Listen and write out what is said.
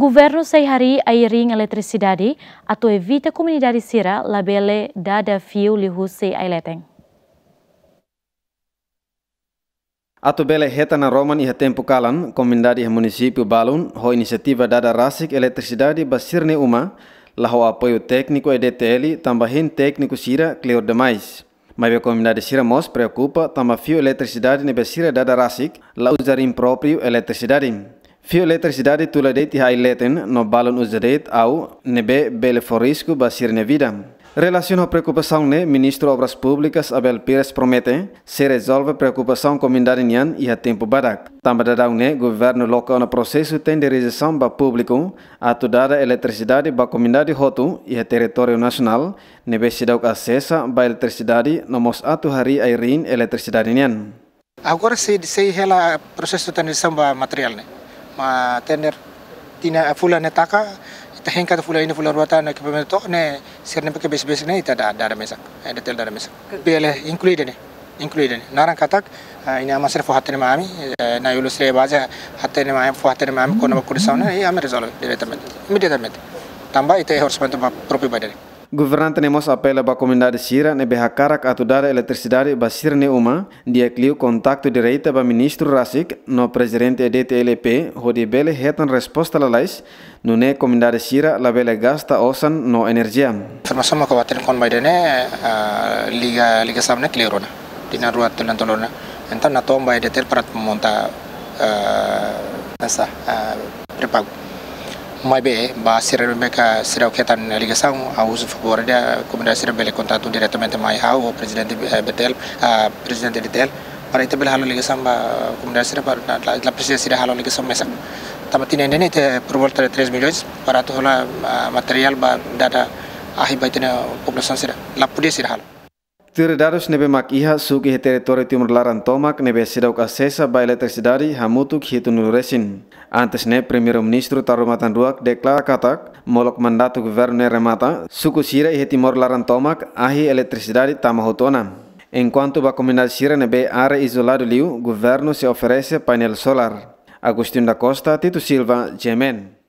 Governo sei hari airing eletricidade, atau evita comunidade sira labele dada fio lihusi aileteng. Ato bele reta na Roman iha tempo calan, comunidade e município Balun, ho iniciativa dada rasik Eletricidade Basirne Uma, lá o tekniko e técnico EDTL, também técnico Sira, Cleor demais. Mas a comunidade Sira Mos preocupa, também fio eletricidade ne Basira dada rasik lá usar impróprio eletricidade. Fio eletricidade cidade tula det hai leten no balon uzadet au nebe bele forisco basir ne vida. Relaciona a preocupação ne ministro obras públicas Abel Pires promete se resolve preocupação comunidade nian e a tempo badak. Tambadadão ne governo local no processo tem de realização ba público a eletricidade ba comunidade hotu e a território nacional nebe cidade acessa ba eletricidade no mos atu hari airin eletricidade nian. Agora se se rela processo de transição ba material né. ma tener tina fula netaka, taka ita henka ta fula ina fula ruata na kepe pemene ne sir ne peke bes bes ne ita da da mesak ada eh, tel da mesak bele include ne include ne narang katak eh, ina ama fo hatene mami eh, na yulu sre baja hatene mami fo maami mami kono ko sauna e am resolve dire tamet mi dire tamet tamba ita harus ma propi badare Governante nemos apel ba comunidade sira ne beha karak atu dada eletricidade ba sira ne uma, dia clio contacto direita ba ministro Rasik no presidente DTLP hodi bele hetan resposta la lais no ne comunidade sira la bele gasta osan no energia. Sama-sama ko batin kon baidene eh, liga liga samne clio rona. Dina ruat tulan tulona. Entan na tomba edetel parat monta uh, nasa uh, eh, prepago mai be ba sirel me ka sirel ketan ligação aos favor da comunidade sirel bele contato diretamente mai ao o presidente eh, Betel a presidente Betel para ite bele halo ligação ba comunidade sirel para la presidência sirel halo ligação mesa tamatina nene te por volta de 3 milhões para tola ah, material ba dada ahi baitena população sirel la podia sirel halo Tiridados nebe mak iha suki hetere teritori timur laran tomak nebe sidauk asesa baile tersidari hamutuk hitu resin. Antes ne Premier ministru tarumatan ruak deklara katak molok mandatu guverne remata suku sira ihe timor laran tomak ahi eletricidade tamahotona. kuantu a comunidade sira nebe are isolado liu, governo se oferese panel solar. Agustin da Costa, Tito Silva, Jemen.